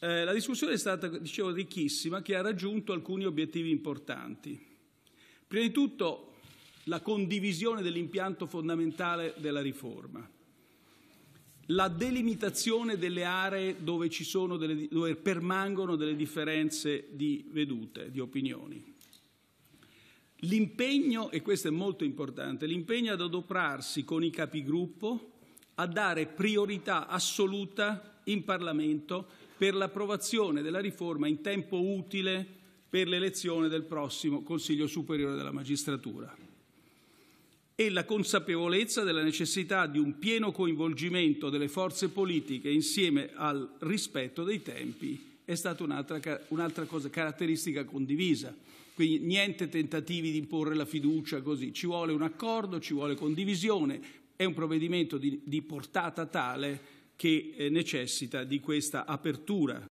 Eh, la discussione è stata, dicevo, ricchissima, che ha raggiunto alcuni obiettivi importanti. Prima di tutto la condivisione dell'impianto fondamentale della riforma, la delimitazione delle aree dove, delle, dove permangono delle differenze di vedute, di opinioni. L'impegno, e questo è molto importante, l'impegno ad adoperarsi con i capigruppo a dare priorità assoluta in Parlamento per l'approvazione della riforma in tempo utile per l'elezione del prossimo Consiglio Superiore della Magistratura e la consapevolezza della necessità di un pieno coinvolgimento delle forze politiche insieme al rispetto dei tempi è stata un'altra, un'altra caratteristica condivisa. Quindi niente tentativi di imporre la fiducia così, ci vuole un accordo, ci vuole condivisione, è un provvedimento di, di portata tale che eh, necessita di questa apertura